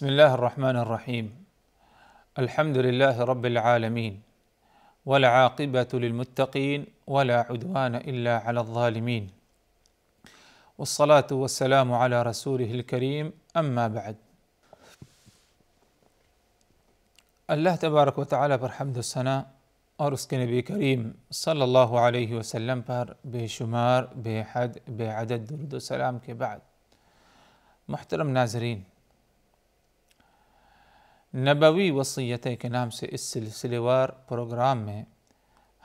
بسم الله الرحمن الرحيم الحمد لله رب العالمين والعاقبة للمتقين ولا عدوان إلا على الظالمين والصلاة والسلام على رسوله الكريم أما بعد الله تبارك وتعالى پر حمد و نبي كريم صلى الله عليه وسلم بر بشمار بحد بعدد درد بعد محترم ناظرين نبوی وصیتیں کے نام سے اس سلسلے وار پروگرام میں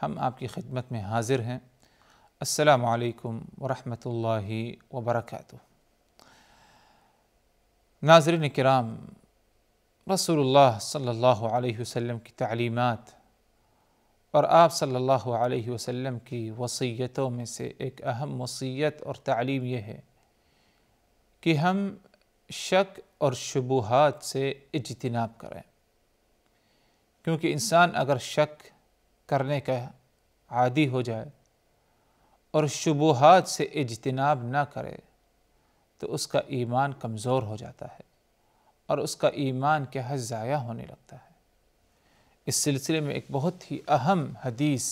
ہم آپ کی خدمت میں حاضر ہیں السلام علیکم ورحمۃ اللہ وبرکاتہ ناظرین کرام رسول اللہ صلی اللہ علیہ وسلم کی تعلیمات اور آپ صلی اللہ علیہ وسلم کی وصیتوں میں سے ایک اہم وصیت اور تعلیم یہ ہے کہ ہم شک اور شبہات سے اجتناب کریں کیونکہ انسان اگر شک کرنے کا عادی ہو جائے اور شبوہات سے اجتناب نہ کرے تو اس کا ایمان کمزور ہو جاتا ہے اور اس کا ایمان کے حج ضائع ہونے لگتا ہے اس سلسلے میں ایک بہت ہی اہم حدیث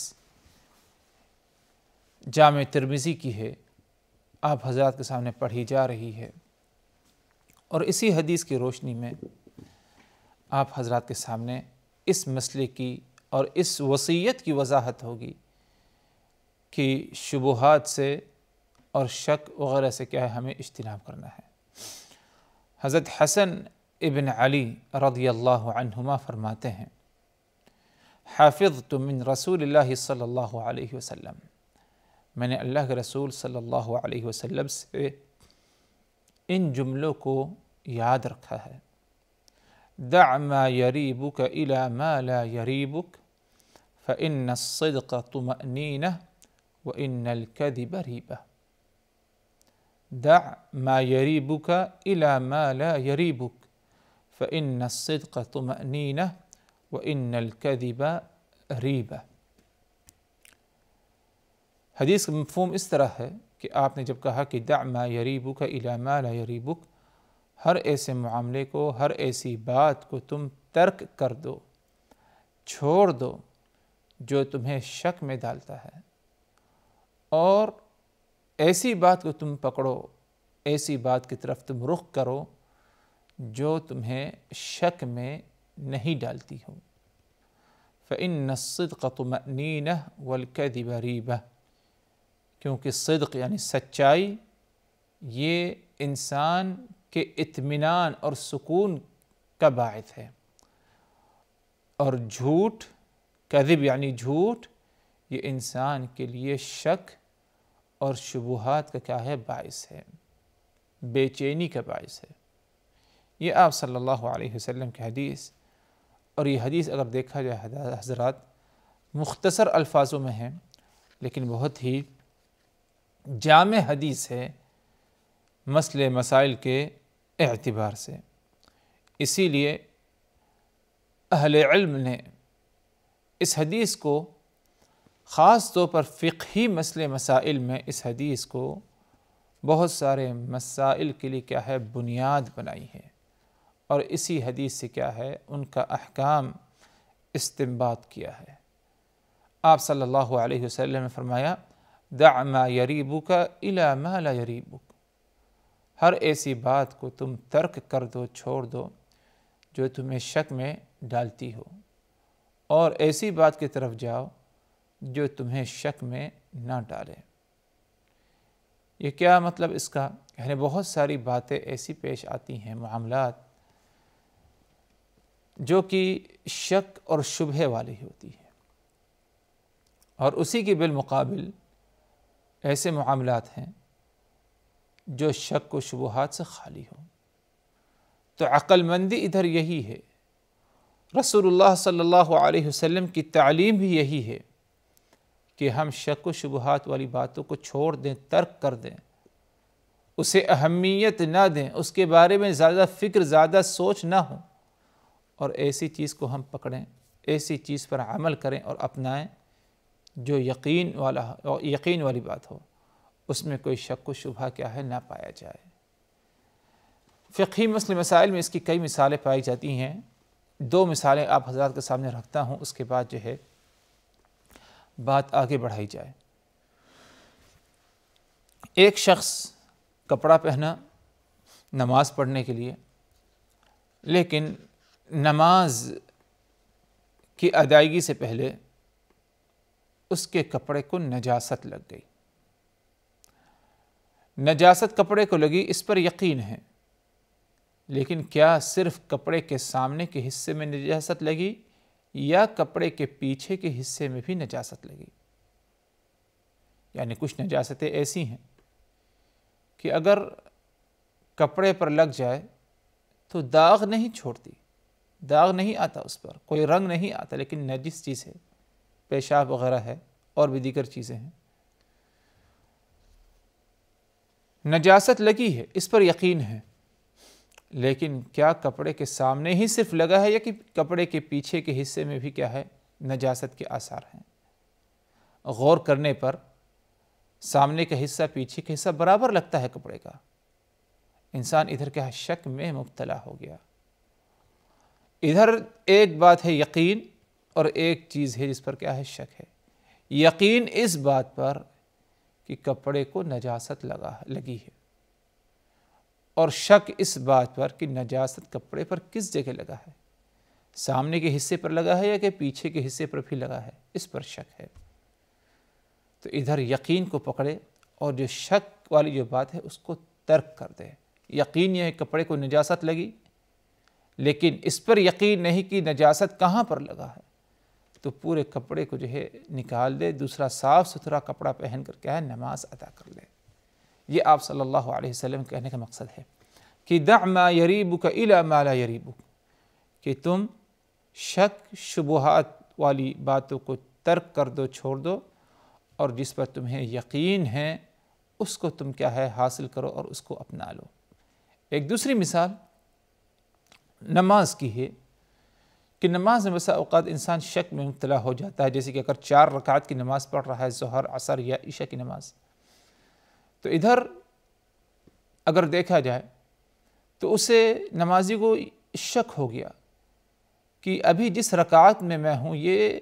جامع ترمیزی کی ہے آپ حضرات کے سامنے پڑھی جا رہی ہے اور اسی حدیث کی روشنی میں آپ حضرات کے سامنے اس مسئلے کی اور اس وسیعت کی وضاحت ہوگی کہ شبہات سے اور شک وغیرہ سے کیا ہے ہمیں اجتناب کرنا ہے حضرت حسن ابن علی رضی اللہ عنہما فرماتے ہیں حافظت من رسول اللہ صلی اللہ علیہ وسلم میں نے اللہ کے رسول صلی اللہ علیہ وسلم سے ان جملوں کو याद रखा है दع ما يريبك إلى ما لا يريبك فإن الصدق طمأنينة وإن الكذب ريبة دع ما يريبك إلى ما لا يريبك فإن الصدق طمأنينة وإن الكذب ريبة حدیث کا مفہوم اس طرح ہے کہ آپ نے جب کہا کہ دع ما یریبک إلى ما لا یریبک ہر ایسے معاملے کو ہر ایسی بات کو تم ترک کر دو چھوڑ دو جو تمہیں شک میں ڈالتا ہے اور ایسی بات کو تم پکڑو ایسی بات کی طرف تم رخ کرو جو تمہیں شک میں نہیں ڈالتی ہو فَإِنَّ الصِّدْقَ تُمَأْنِينَهُ وَالْكَذِبَ رِيبَهُ کیونکہ صدق یعنی سچائی یہ انسان کے اطمینان اور سکون کا باعث ہے اور جھوٹ کذب یعنی جھوٹ یہ انسان کے لیے شک اور شبوہات کا کیا ہے باعث ہے بے چینی کا باعث ہے یہ آپ صلی اللہ علیہ وسلم کے حدیث اور یہ حدیث اگر دیکھا جائے حضرات مختصر الفاظوں میں ہیں لیکن بہت ہی جامع حدیث ہے مسئلے مسائل کے اعتبار سے اسی لیے اہل علم نے اس حدیث کو خاص طور پر فقہی مسئلے مسائل میں اس حدیث کو بہت سارے مسائل کے لیے کیا ہے بنیاد بنائی ہے اور اسی حدیث سے کیا ہے ان کا احکام استمباد کیا ہے آپ صلی اللہ علیہ وسلم نے فرمایا دع ما یریبک الی ما لا یریبک ہر ایسی بات کو تم ترک کر دو چھوڑ دو جو تمہیں شک میں ڈالتی ہو اور ایسی بات کی طرف جاؤ جو تمہیں شک میں نہ ڈالے یہ کیا مطلب اس کا یعنی بہت ساری باتیں ایسی پیش آتی ہیں معاملات جو کہ شک اور شبہ والی ہوتی ہے اور اسی کے بالمقابل ایسے معاملات ہیں جو شک و شبہات سے خالی ہوں تو عقل مندی ادھر یہی ہے رسول اللہ صلی اللہ علیہ وسلم کی تعلیم بھی یہی ہے کہ ہم شک و شبہات والی باتوں کو چھوڑ دیں ترک کر دیں اسے اہمیت نہ دیں اس کے بارے میں زیادہ فکر زیادہ سوچ نہ ہو اور ایسی چیز کو ہم پکڑیں ایسی چیز پر عمل کریں اور اپنائیں جو یقین والا یقین والی بات ہو اس میں کوئی شک و شبہ کیا ہے نہ پایا جائے فقہی مسئلے مسائل میں اس کی کئی مثالیں پائی جاتی ہیں دو مثالیں آپ حضرات کے سامنے رکھتا ہوں اس کے بعد جو ہے بات آگے بڑھائی جائے ایک شخص کپڑا پہنا نماز پڑھنے کے لیے لیکن نماز کی ادائیگی سے پہلے اس کے کپڑے کو نجاست لگ گئی نجاست کپڑے کو لگی اس پر یقین ہے لیکن کیا صرف کپڑے کے سامنے کے حصے میں نجاست لگی یا کپڑے کے پیچھے کے حصے میں بھی نجاست لگی یعنی کچھ نجاستیں ایسی ہیں کہ اگر کپڑے پر لگ جائے تو داغ نہیں چھوڑتی داغ نہیں آتا اس پر کوئی رنگ نہیں آتا لیکن نجس چیز ہے پیشاب وغیرہ ہے اور بھی دیگر چیزیں ہیں نجاست لگی ہے اس پر یقین ہے لیکن کیا کپڑے کے سامنے ہی صرف لگا ہے یا کہ کپڑے کے پیچھے کے حصے میں بھی کیا ہے نجاست کے آثار ہیں غور کرنے پر سامنے کا حصہ پیچھے کا حصہ برابر لگتا ہے کپڑے کا انسان ادھر کیا شک میں مبتلا ہو گیا ادھر ایک بات ہے یقین اور ایک چیز ہے جس پر کیا ہے شک ہے یقین اس بات پر کہ کپڑے کو نجاست لگا لگی ہے اور شک اس بات پر کہ نجاست کپڑے پر کس جگہ لگا ہے سامنے کے حصے پر لگا ہے یا کہ پیچھے کے حصے پر بھی لگا ہے اس پر شک ہے تو ادھر یقین کو پکڑے اور جو شک والی جو بات ہے اس کو ترک کر دے یقین یہ ہے کپڑے کو نجاست لگی لیکن اس پر یقین نہیں کہ نجاست کہاں پر لگا ہے تو پورے کپڑے کو جو ہے نکال دے دوسرا صاف ستھرا کپڑا پہن کر کہا ہے نماز ادا کر لے یہ آپ صلی اللہ علیہ وسلم کہنے کا مقصد ہے کہ دع ما یریبک الی ما لا یریبک کہ تم شک شبہات والی باتوں کو ترک کر دو چھوڑ دو اور جس پر تمہیں یقین ہے اس کو تم کیا ہے حاصل کرو اور اس کو اپنا لو ایک دوسری مثال نماز کی ہے کہ نماز میں بسا اوقات انسان شک میں مبتلا ہو جاتا ہے جیسے کہ اگر چار رکعت کی نماز پڑھ رہا ہے ظہر عصر یا عشاء کی نماز تو ادھر اگر دیکھا جائے تو اسے نمازی کو شک ہو گیا کہ ابھی جس رکعت میں میں ہوں یہ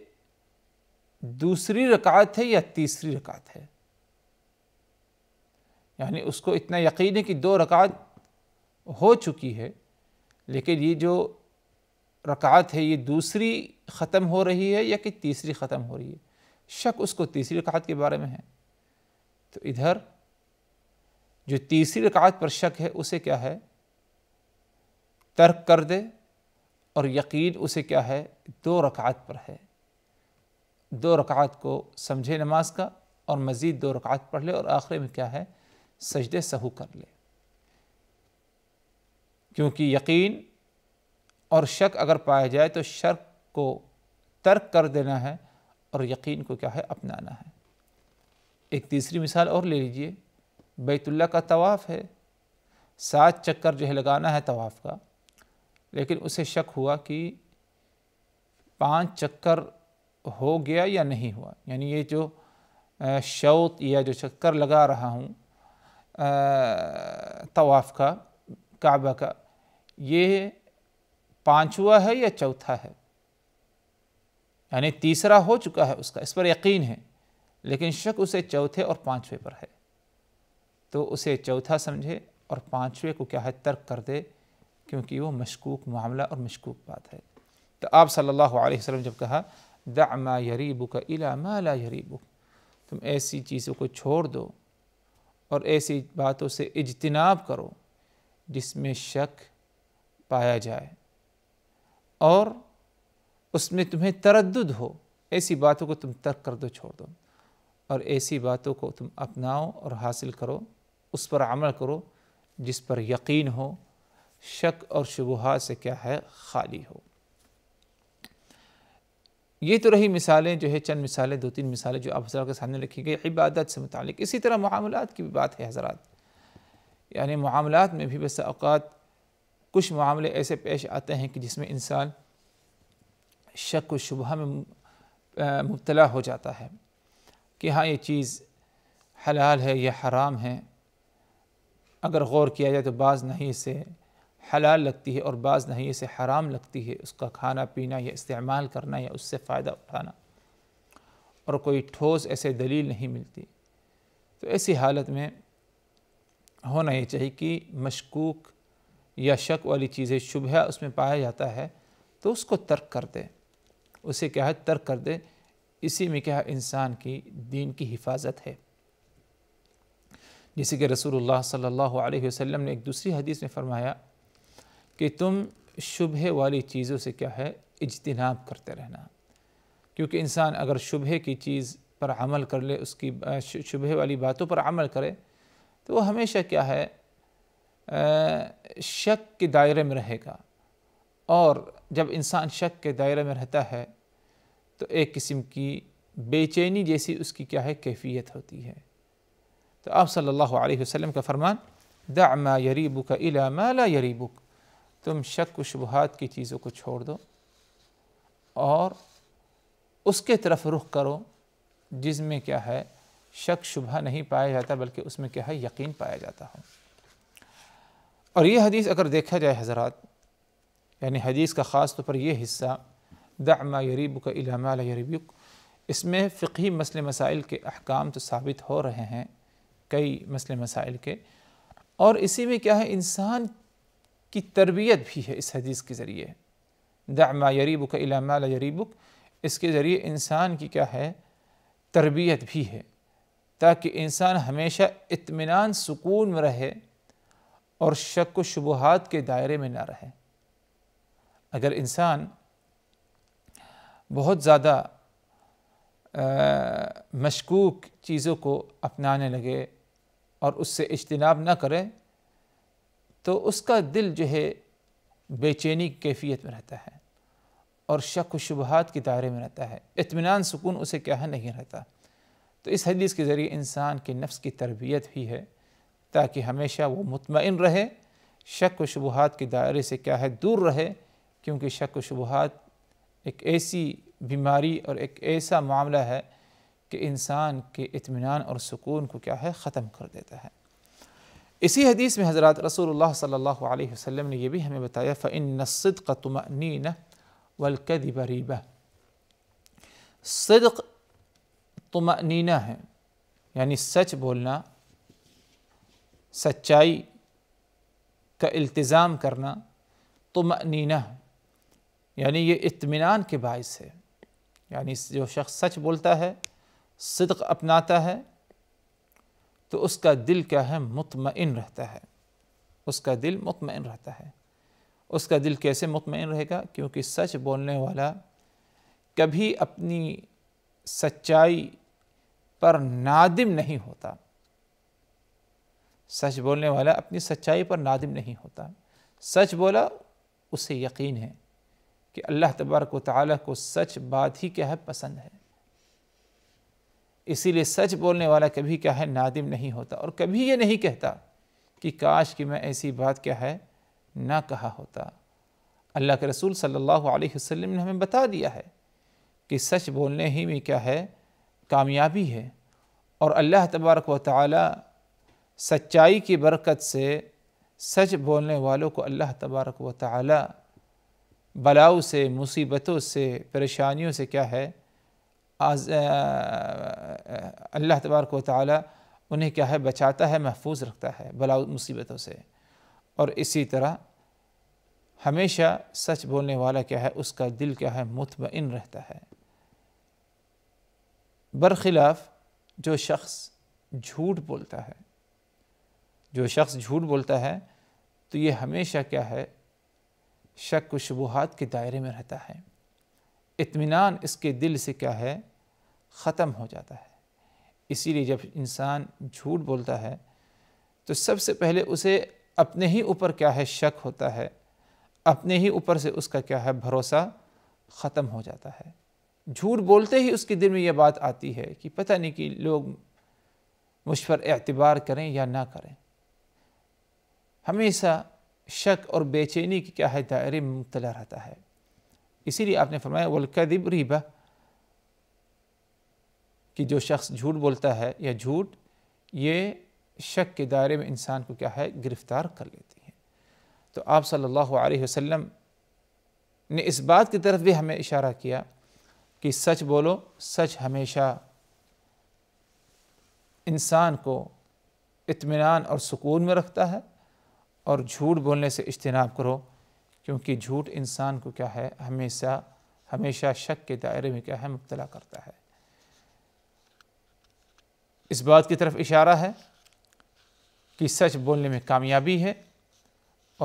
دوسری رکعت ہے یا تیسری رکعت ہے یعنی اس کو اتنا یقین ہے کہ دو رکعت ہو چکی ہے لیکن یہ جو رکعت ہے یہ دوسری ختم ہو رہی ہے یا کہ تیسری ختم ہو رہی ہے شک اس کو تیسری رکعت کے بارے میں ہے تو ادھر جو تیسری رکعت پر شک ہے اسے کیا ہے ترک کر دے اور یقین اسے کیا ہے دو رکعت پر ہے دو رکعت کو سمجھے نماز کا اور مزید دو رکعت پڑھ لے اور آخرے میں کیا ہے سجدے سہو کر لے کیونکہ یقین اور شک اگر پایا جائے تو شرک کو ترک کر دینا ہے اور یقین کو کیا ہے اپنانا ہے ایک تیسری مثال اور لے لیجئے بیت اللہ کا طواف ہے سات چکر جو ہے لگانا ہے طواف کا لیکن اسے شک ہوا کہ پانچ چکر ہو گیا یا نہیں ہوا یعنی یہ جو شوت یا جو چکر لگا رہا ہوں طواف کا کعبہ کا یہ پانچواں ہے یا چوتھا ہے یعنی تیسرا ہو چکا ہے اس کا اس پر یقین ہے لیکن شک اسے چوتھے اور پانچویں پر ہے تو اسے چوتھا سمجھے اور پانچویں کو کیا ہے ترک کر دے کیونکہ وہ مشکوک معاملہ اور مشکوک بات ہے تو آپ صلی اللہ علیہ وسلم جب کہا دع ما یریبک بک ما لا یریبک تم ایسی چیزوں کو چھوڑ دو اور ایسی باتوں سے اجتناب کرو جس میں شک پایا جائے اور اس میں تمہیں تردد ہو ایسی باتوں کو تم ترک کر دو چھوڑ دو اور ایسی باتوں کو تم اپناؤ اور حاصل کرو اس پر عمل کرو جس پر یقین ہو شک اور شبہات سے کیا ہے خالی ہو یہ تو رہی مثالیں جو ہے چند مثالیں دو تین مثالیں جو آپ حضرات کے سامنے لکھی گئی عبادت سے متعلق اسی طرح معاملات کی بھی بات ہے حضرات یعنی معاملات میں بھی بس اوقات کچھ معاملے ایسے پیش آتے ہیں کہ جس میں انسان شک و شبہ میں مبتلا ہو جاتا ہے کہ ہاں یہ چیز حلال ہے یا حرام ہے اگر غور کیا جائے تو بعض نہیں سے حلال لگتی ہے اور بعض نہیں سے حرام لگتی ہے اس کا کھانا پینا یا استعمال کرنا یا اس سے فائدہ اٹھانا اور کوئی ٹھوس ایسے دلیل نہیں ملتی تو ایسی حالت میں ہونا یہ چاہیے کہ مشکوک یا شک والی چیزیں شبہ اس میں پایا جاتا ہے تو اس کو ترک کر دے اسے کیا ہے ترک کر دے اسی میں کیا انسان کی دین کی حفاظت ہے جیسے کہ رسول اللہ صلی اللہ علیہ وسلم نے ایک دوسری حدیث میں فرمایا کہ تم شبہ والی چیزوں سے کیا ہے اجتناب کرتے رہنا کیونکہ انسان اگر شبہ کی چیز پر عمل کر لے اس کی شبہ والی باتوں پر عمل کرے تو وہ ہمیشہ کیا ہے شک کے دائرے میں رہے گا اور جب انسان شک کے دائرے میں رہتا ہے تو ایک قسم کی بے چینی جیسی اس کی کیا ہے کیفیت ہوتی ہے تو آپ صلی اللہ علیہ وسلم کا فرمان دع ما یریبک الى ما لا یریبک تم شک و شبہات کی چیزوں کو چھوڑ دو اور اس کے طرف رخ کرو جس میں کیا ہے شک شبہ نہیں پایا جاتا بلکہ اس میں کیا ہے یقین پایا جاتا ہو اور یہ حدیث اگر دیکھا جائے حضرات یعنی حدیث کا خاص طور پر یہ حصہ دع ما یریبک یریب ما لا یریبک اس میں فقہی مسئلے مسائل کے احکام تو ثابت ہو رہے ہیں کئی مسئلے مسائل کے اور اسی میں کیا ہے انسان کی تربیت بھی ہے اس حدیث کے ذریعے دع ما یریبک دا ما لا یریبک اس کے ذریعے انسان کی کیا ہے تربیت بھی ہے تاکہ انسان ہمیشہ اطمینان سکون میں رہے اور شک و شبہات کے دائرے میں نہ رہے اگر انسان بہت زیادہ مشکوک چیزوں کو اپنانے لگے اور اس سے اجتناب نہ کرے تو اس کا دل جو ہے بے چینی کیفیت میں رہتا ہے اور شک و شبہات کے دائرے میں رہتا ہے اطمینان سکون اسے کیا ہے نہیں رہتا تو اس حدیث کے ذریعے انسان کے نفس کی تربیت بھی ہے تاکہ ہمیشہ وہ مطمئن رہے شک و شبہات کے دائرے سے کیا ہے دور رہے کیونکہ شک و شبہات ایک ایسی بیماری اور ایک ایسا معاملہ ہے کہ انسان کے اطمینان اور سکون کو کیا ہے ختم کر دیتا ہے اسی حدیث میں حضرات رسول اللہ صلی اللہ علیہ وسلم نے یہ بھی ہمیں بتایا فَإِنَّ الصِّدْقَ تُمَأْنِينَ وَالْكَذِبَ رِيبَ صدق تُمَأْنِينَ ہے یعنی سچ بولنا سچائی کا التزام کرنا تمنینہ یعنی یہ اطمینان کے باعث ہے یعنی جو شخص سچ بولتا ہے صدق اپناتا ہے تو اس کا دل کیا ہے مطمئن رہتا ہے اس کا دل مطمئن رہتا ہے اس کا دل کیسے مطمئن رہے گا کیونکہ سچ بولنے والا کبھی اپنی سچائی پر نادم نہیں ہوتا سچ بولنے والا اپنی سچائی پر نادم نہیں ہوتا سچ بولا اسے یقین ہے کہ اللہ تبارک و تعالیٰ کو سچ بات ہی کیا ہے پسند ہے اسی لیے سچ بولنے والا کبھی کیا ہے نادم نہیں ہوتا اور کبھی یہ نہیں کہتا کہ کاش کہ میں ایسی بات کیا ہے نہ کہا ہوتا اللہ کے رسول صلی اللہ علیہ وسلم نے ہمیں بتا دیا ہے کہ سچ بولنے ہی میں کیا ہے کامیابی ہے اور اللہ تبارک و تعالیٰ سچائی کی برکت سے سچ بولنے والوں کو اللہ تبارک و تعالی بلاؤ سے مصیبتوں سے پریشانیوں سے کیا ہے اللہ تبارک و تعالی انہیں کیا ہے بچاتا ہے محفوظ رکھتا ہے بلاؤ مصیبتوں سے اور اسی طرح ہمیشہ سچ بولنے والا کیا ہے اس کا دل کیا ہے مطمئن رہتا ہے برخلاف جو شخص جھوٹ بولتا ہے جو شخص جھوٹ بولتا ہے تو یہ ہمیشہ کیا ہے شک و شبوہات کے دائرے میں رہتا ہے اطمینان اس کے دل سے کیا ہے ختم ہو جاتا ہے اسی لیے جب انسان جھوٹ بولتا ہے تو سب سے پہلے اسے اپنے ہی اوپر کیا ہے شک ہوتا ہے اپنے ہی اوپر سے اس کا کیا ہے بھروسہ ختم ہو جاتا ہے جھوٹ بولتے ہی اس کے دل میں یہ بات آتی ہے کہ پتہ نہیں کہ لوگ مجھ پر اعتبار کریں یا نہ کریں ہمیشہ شک اور بے چینی کی کیا ہے دائرے میں مبتلا رہتا ہے اسی لیے آپ نے فرمایا والکذب ریبہ کہ جو شخص جھوٹ بولتا ہے یا جھوٹ یہ شک کے دائرے میں انسان کو کیا ہے گرفتار کر لیتی ہے تو آپ صلی اللہ علیہ وسلم نے اس بات کی طرف بھی ہمیں اشارہ کیا کہ سچ بولو سچ ہمیشہ انسان کو اطمینان اور سکون میں رکھتا ہے اور جھوٹ بولنے سے اجتناب کرو کیونکہ جھوٹ انسان کو کیا ہے ہمیشہ ہمیشہ شک کے دائرے میں کیا ہے مبتلا کرتا ہے اس بات کی طرف اشارہ ہے کہ سچ بولنے میں کامیابی ہے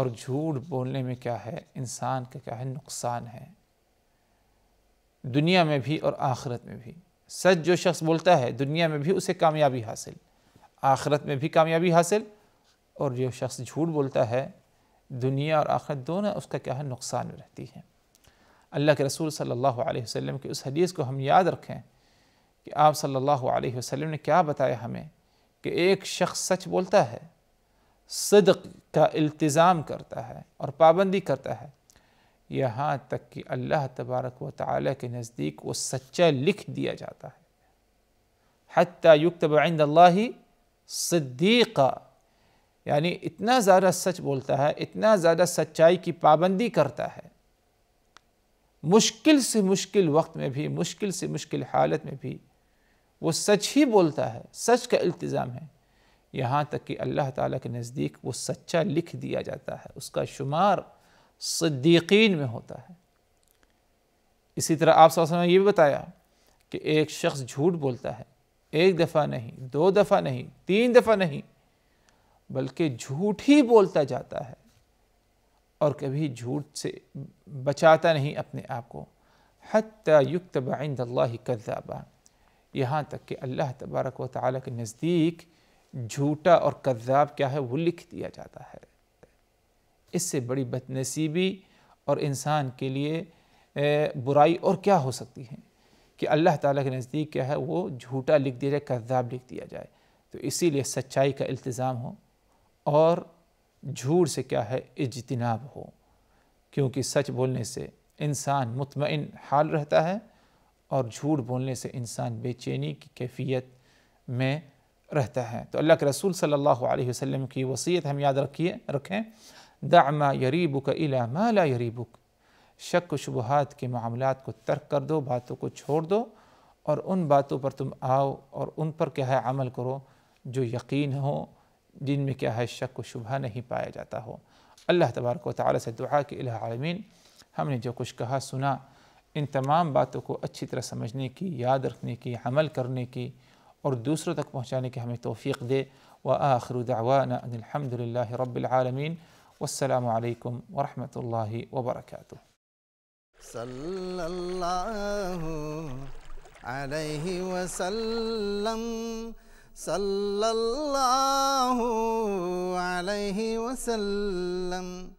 اور جھوٹ بولنے میں کیا ہے انسان کا کیا ہے نقصان ہے دنیا میں بھی اور آخرت میں بھی سچ جو شخص بولتا ہے دنیا میں بھی اسے کامیابی حاصل آخرت میں بھی کامیابی حاصل اور جو شخص جھوٹ بولتا ہے دنیا اور آخرت دونوں اس کا کیا ہے نقصان رہتی ہے اللہ کے رسول صلی اللہ علیہ وسلم کے اس حدیث کو ہم یاد رکھیں کہ آپ صلی اللہ علیہ وسلم نے کیا بتایا ہمیں کہ ایک شخص سچ بولتا ہے صدق کا التزام کرتا ہے اور پابندی کرتا ہے یہاں تک کہ اللہ تبارک و تعالی کے نزدیک وہ سچا لکھ دیا جاتا ہے حتیٰ یکتب عند اللہ صدیقہ یعنی اتنا زیادہ سچ بولتا ہے اتنا زیادہ سچائی کی پابندی کرتا ہے مشکل سے مشکل وقت میں بھی مشکل سے مشکل حالت میں بھی وہ سچ ہی بولتا ہے سچ کا التزام ہے یہاں تک کہ اللہ تعالیٰ کے نزدیک وہ سچا لکھ دیا جاتا ہے اس کا شمار صدیقین میں ہوتا ہے اسی طرح آپ صلی اللہ علیہ وسلم نے یہ بھی بتایا کہ ایک شخص جھوٹ بولتا ہے ایک دفعہ نہیں دو دفعہ نہیں تین دفعہ نہیں بلکہ جھوٹ ہی بولتا جاتا ہے اور کبھی جھوٹ سے بچاتا نہیں اپنے آپ کو حتیٰ یکتب عند اللہ کذابا یہاں تک کہ اللہ تبارک و تعالیٰ کے نزدیک جھوٹا اور کذاب کیا ہے وہ لکھ دیا جاتا ہے اس سے بڑی بد نصیبی اور انسان کے لیے برائی اور کیا ہو سکتی ہے کہ اللہ تعالیٰ کے نزدیک کیا ہے وہ جھوٹا لکھ دیا جائے کذاب لکھ دیا جائے تو اسی لیے سچائی کا التظام ہو اور جھوڑ سے کیا ہے اجتناب ہو کیونکہ سچ بولنے سے انسان مطمئن حال رہتا ہے اور جھوٹ بولنے سے انسان بے چینی کی کیفیت میں رہتا ہے تو اللہ کے رسول صلی اللہ علیہ وسلم کی وصیت ہم یاد رکھیے رکھیں دع ما یریبک ما لا یریبک شک و شبہات کے معاملات کو ترک کر دو باتوں کو چھوڑ دو اور ان باتوں پر تم آؤ اور ان پر کیا ہے عمل کرو جو یقین ہو جن میں کیا ہے شک و شبہ نہیں پایا جاتا ہو اللہ تبارک و تعالی سے دعا کہ الہ عالمین ہم نے جو کچھ کہا سنا ان تمام باتوں کو اچھی طرح سمجھنے کی یاد رکھنے کی عمل کرنے کی اور دوسروں تک پہنچانے کی ہمیں توفیق دے و آخرود الحمد للہ رب العالمین والسلام علیکم ورحمۃ اللہ وبرکاتہ صلی اللہ علیہ وسلم صلى الله عليه وسلم